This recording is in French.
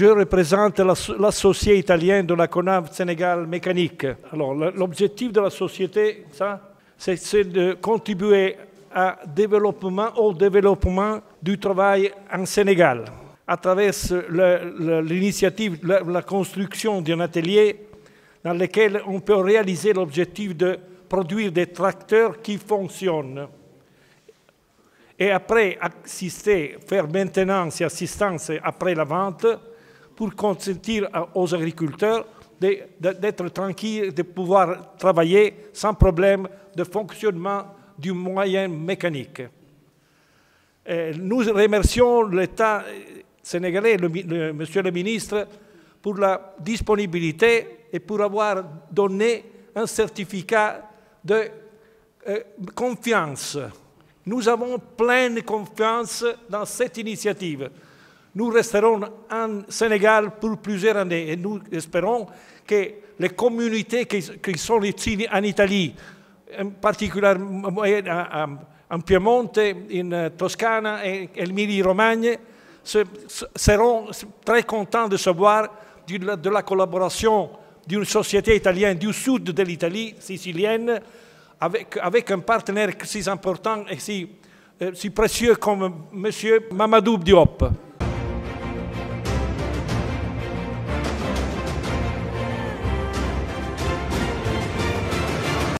Je représente l'associé italien de la CONAV Sénégal Mécanique. l'objectif de la société, c'est de contribuer au développement du travail en Sénégal à travers l'initiative, la, construction d'un atelier dans lequel on peut réaliser l'objectif de produire des tracteurs qui fonctionnent. Et après, assister, faire maintenance et assistance après la vente, pour consentir aux agriculteurs d'être tranquilles, de pouvoir travailler sans problème de fonctionnement du moyen mécanique. nous remercions l'État sénégalais, Monsieur le ministre, pour la disponibilité et pour avoir donné un certificat de euh, confiance. Nous avons pleine confiance dans cette initiative. Nous resterons en Sénégal pour plusieurs années et nous espérons que les communautés qui, sont ici en Italie, en particulier en Piemonte, en Toscane et en Émilie romagne seront très contents de savoir de la collaboration d'une société italienne du sud de l'Italie, sicilienne, avec, un partenaire si important et si, euh, si précieux comme M. Mamadou Diop.